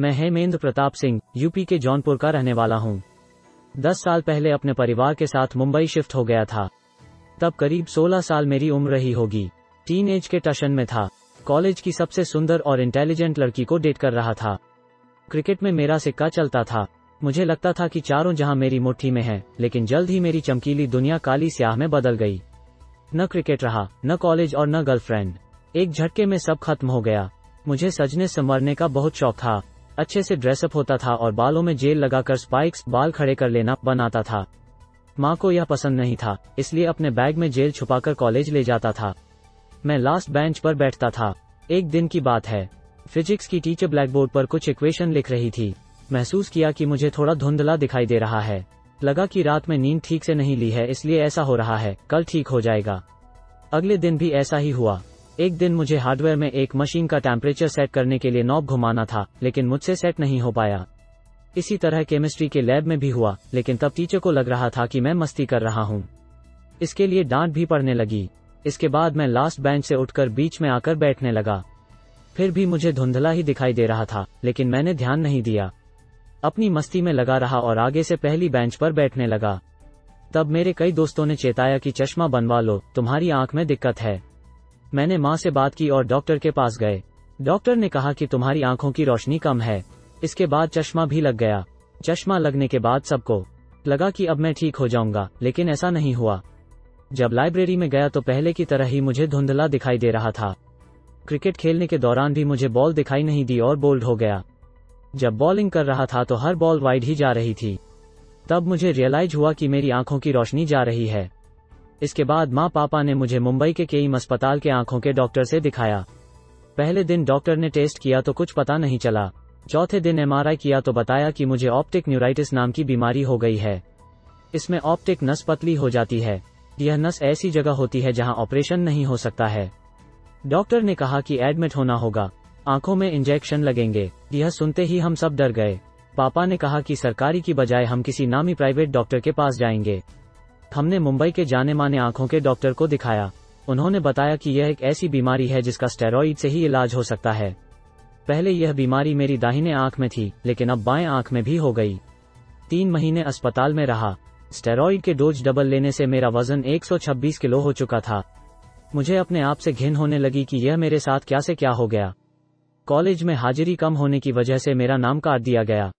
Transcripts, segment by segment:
मैं हेमेंद्र प्रताप सिंह यूपी के जौनपुर का रहने वाला हूं। दस साल पहले अपने परिवार के साथ मुंबई शिफ्ट हो गया था तब करीब 16 साल मेरी उम्र रही होगी टीन एज के टशन में था कॉलेज की सबसे सुंदर और इंटेलिजेंट लड़की को डेट कर रहा था क्रिकेट में मेरा सिक्का चलता था मुझे लगता था कि चारों जहां मेरी मुट्ठी में है लेकिन जल्द ही मेरी चमकीली दुनिया काली स्याह में बदल गई न क्रिकेट रहा न कॉलेज और न गर्लफ्रेंड एक झटके में सब खत्म हो गया मुझे सजने संवरने का बहुत शौक था अच्छे से ड्रेसअप होता था और बालों में जेल लगाकर स्पाइक्स बाल खड़े कर लेना बनाता था माँ को यह पसंद नहीं था इसलिए अपने बैग में जेल छुपाकर कॉलेज ले जाता था मैं लास्ट बेंच पर बैठता था एक दिन की बात है फिजिक्स की टीचर ब्लैकबोर्ड पर कुछ इक्वेशन लिख रही थी महसूस किया कि मुझे थोड़ा धुंधला दिखाई दे रहा है लगा कि रात में नींद ठीक से नहीं ली है इसलिए ऐसा हो रहा है कल ठीक हो जाएगा अगले दिन भी ऐसा ही हुआ एक दिन मुझे हार्डवेयर में एक मशीन का टेम्परेचर सेट करने के लिए नॉब घुमाना था लेकिन मुझसे सेट नहीं हो पाया इसी तरह केमिस्ट्री के लैब में भी हुआ लेकिन तब टीचर को लग रहा था कि मैं मस्ती कर रहा हूँ इसके लिए डांट भी पड़ने लगी इसके बाद मैं लास्ट बेंच से उठकर बीच में आकर बैठने लगा फिर भी मुझे धुंधला ही दिखाई दे रहा था लेकिन मैंने ध्यान नहीं दिया अपनी मस्ती में लगा रहा और आगे से पहली बेंच पर बैठने लगा तब मेरे कई दोस्तों ने चेताया कि चश्मा बनवा लो तुम्हारी आंख में दिक्कत है मैंने माँ से बात की और डॉक्टर के पास गए डॉक्टर ने कहा कि तुम्हारी आंखों की रोशनी कम है इसके बाद चश्मा भी लग गया चश्मा लगने के बाद सबको लगा कि अब मैं ठीक हो जाऊंगा लेकिन ऐसा नहीं हुआ जब लाइब्रेरी में गया तो पहले की तरह ही मुझे धुंधला दिखाई दे रहा था क्रिकेट खेलने के दौरान भी मुझे बॉल दिखाई नहीं दी और बोल्ड हो गया जब बॉलिंग कर रहा था तो हर बॉल वाइड ही जा रही थी तब मुझे रियलाइज हुआ कि मेरी आंखों की रोशनी जा रही है इसके बाद माँ पापा ने मुझे मुंबई के केईम अस्पताल के आंखों के डॉक्टर से दिखाया पहले दिन डॉक्टर ने टेस्ट किया तो कुछ पता नहीं चला चौथे दिन एमआरआई किया तो बताया कि मुझे ऑप्टिक न्यूराइटिस नाम की बीमारी हो गई है इसमें ऑप्टिक नस पतली हो जाती है यह नस ऐसी जगह होती है जहां ऑपरेशन नहीं हो सकता है डॉक्टर ने कहा कि एडमिट होना होगा आंखों में इंजेक्शन लगेंगे यह सुनते ही हम सब डर गए पापा ने कहा कि सरकारी की बजाय हम किसी नामी प्राइवेट डॉक्टर के पास जाएंगे हमने मुंबई के जाने माने आंखों के डॉक्टर को दिखाया उन्होंने बताया कि यह एक ऐसी बीमारी है जिसका स्टेरॉइड से ही इलाज हो सकता है पहले यह बीमारी मेरी दाहिने आंख में थी लेकिन अब बाएं आंख में भी हो गई तीन महीने अस्पताल में रहा स्टेरॉइड के डोज डबल लेने से मेरा वजन 126 किलो हो चुका था मुझे अपने आप से घिन होने लगी कि यह मेरे साथ क्या से क्या हो गया कॉलेज में हाजिरी कम होने की वजह से मेरा नाम काट दिया गया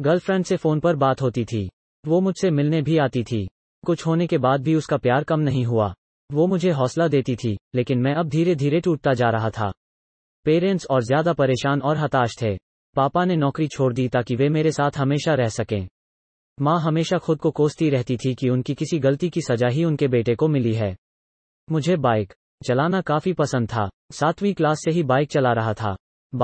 गर्लफ्रेंड से फोन पर बात होती थी वो मुझसे मिलने भी आती थी कुछ होने के बाद भी उसका प्यार कम नहीं हुआ वो मुझे हौसला देती थी लेकिन मैं अब धीरे धीरे टूटता जा रहा था पेरेंट्स और ज्यादा परेशान और हताश थे पापा ने नौकरी छोड़ दी ताकि वे मेरे साथ हमेशा रह सकें माँ हमेशा खुद को कोसती रहती थी कि उनकी किसी गलती की सजा ही उनके बेटे को मिली है मुझे बाइक चलाना काफी पसंद था सातवीं क्लास से ही बाइक चला रहा था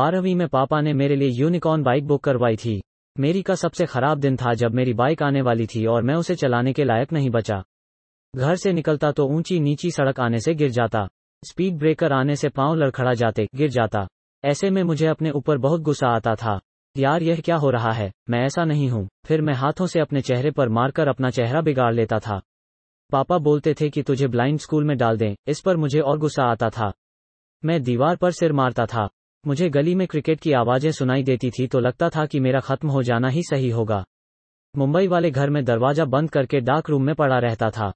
बारहवीं में पापा ने मेरे लिए यूनिकॉर्न बाइक बुक करवाई थी मेरी का सबसे खराब दिन था जब मेरी बाइक आने वाली थी और मैं उसे चलाने के लायक नहीं बचा घर से निकलता तो ऊंची नीची सड़क आने से गिर जाता स्पीड ब्रेकर आने से पांव लड़खड़ा जाते गिर जाता ऐसे में मुझे अपने ऊपर बहुत गुस्सा आता था यार यह क्या हो रहा है मैं ऐसा नहीं हूँ फिर मैं हाथों से अपने चेहरे पर मारकर अपना चेहरा बिगाड़ लेता था पापा बोलते थे कि तुझे ब्लाइंड स्कूल में डाल दें इस पर मुझे और गुस्सा आता था मैं दीवार पर सिर मारता था मुझे गली में क्रिकेट की आवाज़ें सुनाई देती थी तो लगता था कि मेरा खत्म हो जाना ही सही होगा मुंबई वाले घर में दरवाजा बंद करके डार्क रूम में पड़ा रहता था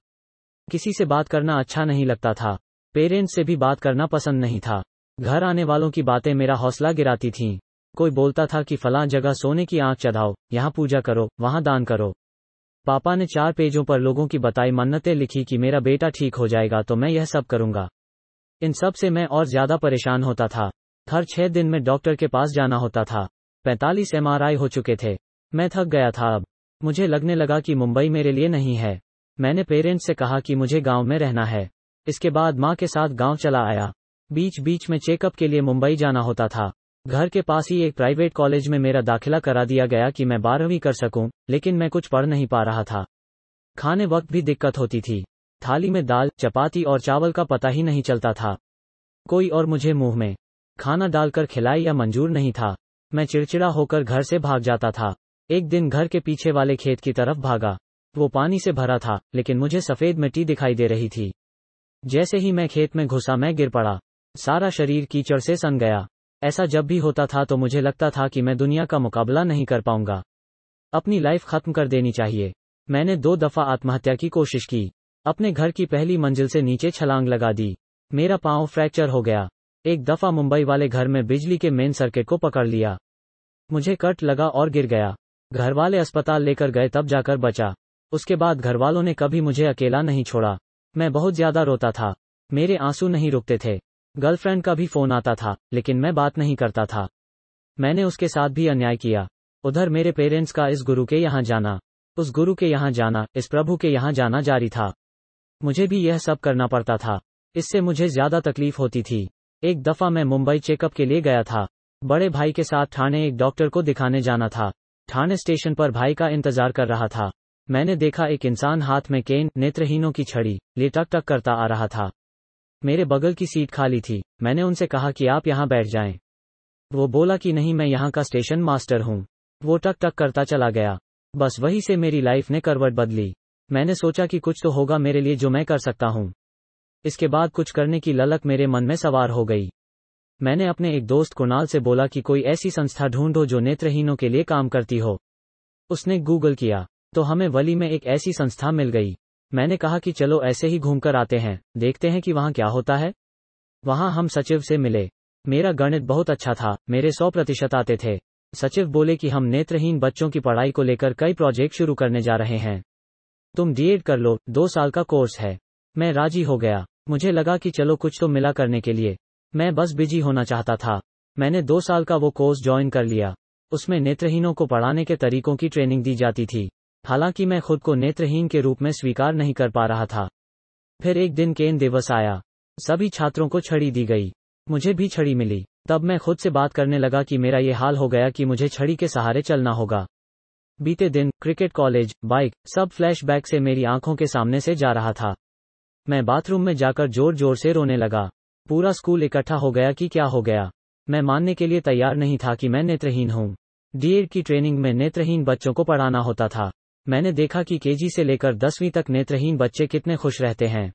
किसी से बात करना अच्छा नहीं लगता था पेरेंट्स से भी बात करना पसंद नहीं था घर आने वालों की बातें मेरा हौसला गिराती थीं कोई बोलता था कि फलां जगह सोने की आंख चढ़ाओ यहाँ पूजा करो वहां दान करो पापा ने चार पेजों पर लोगों की बताई मन्नतें लिखी कि मेरा बेटा ठीक हो जाएगा तो मैं यह सब करूंगा इन सब से मैं और ज्यादा परेशान होता था हर छह दिन में डॉक्टर के पास जाना होता था पैंतालीस एम हो चुके थे मैं थक गया था अब मुझे लगने लगा कि मुंबई मेरे लिए नहीं है मैंने पेरेंट्स से कहा कि मुझे गांव में रहना है इसके बाद माँ के साथ गांव चला आया बीच बीच में चेकअप के लिए मुंबई जाना होता था घर के पास ही एक प्राइवेट कॉलेज में मेरा दाखिला करा दिया गया कि मैं बारहवीं कर सकूं, लेकिन मैं कुछ पढ़ नहीं पा रहा था खाने वक्त भी दिक्कत होती थी थाली में दाल चपाती और चावल का पता ही नहीं चलता था कोई और मुझे मुंह में खाना डालकर खिलाई या मंजूर नहीं था मैं चिड़चिड़ा होकर घर से भाग जाता था एक दिन घर के पीछे वाले खेत की तरफ भागा वो पानी से भरा था लेकिन मुझे सफेद मिट्टी दिखाई दे रही थी जैसे ही मैं खेत में घुसा मैं गिर पड़ा सारा शरीर कीचड़ से सन गया ऐसा जब भी होता था तो मुझे लगता था कि मैं दुनिया का मुकाबला नहीं कर पाऊंगा अपनी लाइफ खत्म कर देनी चाहिए मैंने दो दफा आत्महत्या की कोशिश की अपने घर की पहली मंजिल से नीचे छलांग लगा दी मेरा पांव फ्रैक्चर हो गया एक दफा मुंबई वाले घर में बिजली के मेन सर्किट को पकड़ लिया मुझे कट लगा और गिर गया घर वाले अस्पताल लेकर गए तब जाकर बचा उसके बाद घर वालों ने कभी मुझे अकेला नहीं छोड़ा मैं बहुत ज्यादा रोता था मेरे आंसू नहीं रुकते थे गर्लफ्रेंड का भी फोन आता था लेकिन मैं बात नहीं करता था मैंने उसके साथ भी अन्याय किया उधर मेरे पेरेंट्स का इस गुरु के यहाँ जाना उस गुरु के यहाँ जाना इस प्रभु के यहाँ जाना जारी था मुझे भी यह सब करना पड़ता था इससे मुझे ज्यादा तकलीफ होती थी एक दफा मैं मुंबई चेकअप के लिए गया था बड़े भाई के साथ थाने एक डॉक्टर को दिखाने जाना था थाने स्टेशन पर भाई का इंतजार कर रहा था मैंने देखा एक इंसान हाथ में केन नेत्रहीनों की छड़ी ले टक टक करता आ रहा था मेरे बगल की सीट खाली थी मैंने उनसे कहा कि आप यहाँ बैठ जाएं। वो बोला कि नहीं मैं यहाँ का स्टेशन मास्टर हूँ वो टक टक करता चला गया बस वहीं से मेरी लाइफ ने करवट बदली मैंने सोचा कि कुछ तो होगा मेरे लिए जो मैं कर सकता हूँ इसके बाद कुछ करने की ललक मेरे मन में सवार हो गई मैंने अपने एक दोस्त कुणाल से बोला कि कोई ऐसी संस्था ढूंढो जो नेत्रहीनों के लिए काम करती हो उसने गूगल किया तो हमें वली में एक ऐसी संस्था मिल गई मैंने कहा कि चलो ऐसे ही घूमकर आते हैं देखते हैं कि वहाँ क्या होता है वहाँ हम सचिव से मिले मेरा गणित बहुत अच्छा था मेरे सौ प्रतिशत आते थे सचिव बोले कि हम नेत्रहीन बच्चों की पढ़ाई को लेकर कई प्रोजेक्ट शुरू करने जा रहे हैं तुम डीएड कर लो दो साल का कोर्स है मैं राजी हो गया मुझे लगा कि चलो कुछ तो मिला करने के लिए मैं बस बिजी होना चाहता था मैंने दो साल का वो कोर्स ज्वाइन कर लिया उसमें नेत्रहीनों को पढ़ाने के तरीकों की ट्रेनिंग दी जाती थी हालांकि मैं खुद को नेत्रहीन के रूप में स्वीकार नहीं कर पा रहा था फिर एक दिन केन दिवस आया सभी छात्रों को छड़ी दी गई मुझे भी छड़ी मिली तब मैं खुद से बात करने लगा कि मेरा ये हाल हो गया कि मुझे छड़ी के सहारे चलना होगा बीते दिन क्रिकेट कॉलेज बाइक सब फ्लैशबैक से मेरी आंखों के सामने से जा रहा था मैं बाथरूम में जाकर जोर जोर से रोने लगा पूरा स्कूल इकट्ठा हो गया कि क्या हो गया मैं मानने के लिए तैयार नहीं था कि मैं नेत्रहीन हूँ डीएड की ट्रेनिंग में नेत्रहीन बच्चों को पढ़ाना होता था मैंने देखा कि केजी से लेकर दसवीं तक नेत्रहीन बच्चे कितने खुश रहते हैं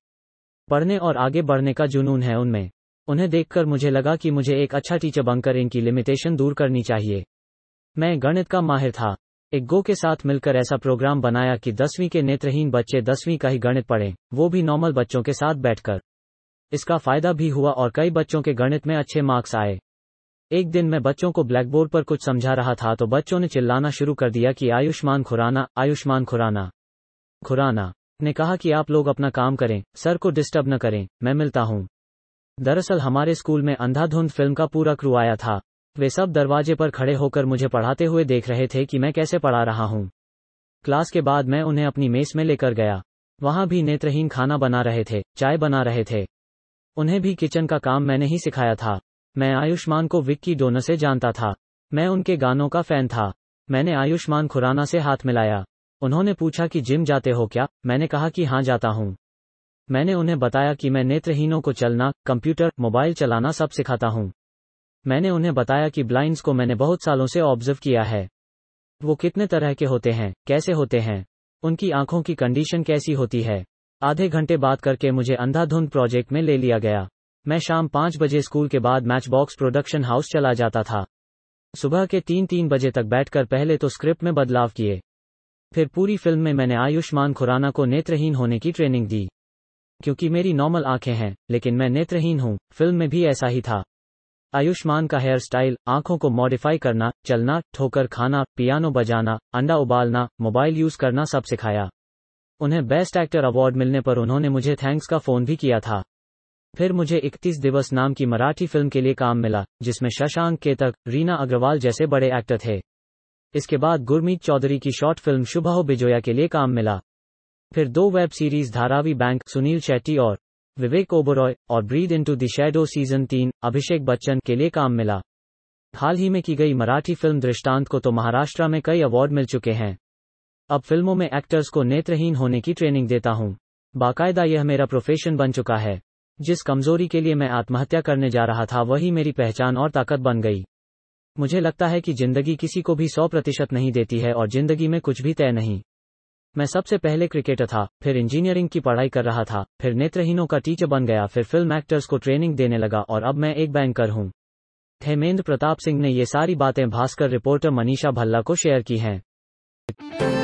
पढ़ने और आगे बढ़ने का जुनून है उनमें उन्हें देखकर मुझे लगा कि मुझे एक अच्छा टीचर बनकर इनकी लिमिटेशन दूर करनी चाहिए मैं गणित का माहिर था गो के साथ मिलकर ऐसा प्रोग्राम बनाया कि दसवीं के नेत्रहीन बच्चे दसवीं का ही गणित पढ़ें वो भी नॉर्मल बच्चों के साथ बैठकर इसका फायदा भी हुआ और कई बच्चों के गणित में अच्छे मार्क्स आए एक दिन मैं बच्चों को ब्लैकबोर्ड पर कुछ समझा रहा था तो बच्चों ने चिल्लाना शुरू कर दिया कि आयुष्मान खुराना आयुष्मान खुराना खुराना ने कहा कि आप लोग अपना काम करें सर को डिस्टर्ब न करें मैं मिलता हूँ दरअसल हमारे स्कूल में अंधाधुंध फिल्म का पूरा क्रू आया था वे सब दरवाजे पर खड़े होकर मुझे पढ़ाते हुए देख रहे थे कि मैं कैसे पढ़ा रहा हूँ क्लास के बाद मैं उन्हें अपनी मेस में लेकर गया वहाँ भी नेत्रहीन खाना बना रहे थे चाय बना रहे थे उन्हें भी किचन का काम मैंने ही सिखाया था मैं आयुष्मान को विक्की डोनो से जानता था मैं उनके गानों का फैन था मैंने आयुष्मान खुराना से हाथ मिलाया उन्होंने पूछा कि जिम जाते हो क्या मैंने कहा कि हाँ जाता हूँ मैंने उन्हें बताया कि मैं नेत्रहीनों को चलना कंप्यूटर मोबाइल चलाना सब सिखाता हूँ मैंने उन्हें बताया कि ब्लाइंड्स को मैंने बहुत सालों से ऑब्जर्व किया है वो कितने तरह के होते हैं कैसे होते हैं उनकी आंखों की कंडीशन कैसी होती है आधे घंटे बात करके मुझे अंधाधुंध प्रोजेक्ट में ले लिया गया मैं शाम पांच बजे स्कूल के बाद मैच बॉक्स प्रोडक्शन हाउस चला जाता था सुबह के तीन तीन बजे तक बैठकर पहले तो स्क्रिप्ट में बदलाव किए फिर पूरी फिल्म में मैंने आयुष्मान खुराना को नेत्रहीन होने की ट्रेनिंग दी क्योंकि मेरी नॉर्मल आंखें हैं लेकिन मैं नेत्रहीन हूं फिल्म में भी ऐसा ही था आयुष्मान का हेयर स्टाइल आंखों को मॉडिफाई करना चलना ठोकर खाना पियानो बजाना अंडा उबालना मोबाइल यूज करना सब सिखाया उन्हें बेस्ट एक्टर अवार्ड मिलने पर उन्होंने मुझे थैंक्स का फोन भी किया था फिर मुझे 31 दिवस नाम की मराठी फिल्म के लिए काम मिला जिसमें शशांक केतक रीना अग्रवाल जैसे बड़े एक्टर थे इसके बाद गुरमीत चौधरी की शॉर्ट फिल्म शुभाह बिजोया के लिए काम मिला फिर दो web series Dharavi bank Sunil Shetty और विवेक ओबरॉय और breathe into shadow season तीन अभिषेक बच्चन के लिए काम मिला हाल ही में की गई मराठी फिल्म दृष्टांत को तो महाराष्ट्र में कई अवार्ड मिल चुके हैं अब फिल्मों में एक्टर्स को नेत्रहीन होने की ट्रेनिंग देता हूँ बाकायदा यह मेरा प्रोफेशन बन चुका है जिस कमजोरी के लिए मैं आत्महत्या करने जा रहा था वही मेरी पहचान और ताकत बन गई मुझे लगता है कि जिंदगी किसी को भी सौ प्रतिशत नहीं देती है और जिंदगी में कुछ भी तय नहीं मैं सबसे पहले क्रिकेटर था फिर इंजीनियरिंग की पढ़ाई कर रहा था फिर नेत्रहीनों का टीचर बन गया फिर फिल्म एक्टर्स को ट्रेनिंग देने लगा और अब मैं एक बैंकर हूँ हेमेंद्र प्रताप सिंह ने ये सारी बातें भास्कर रिपोर्टर मनीषा भल्ला को शेयर की हैं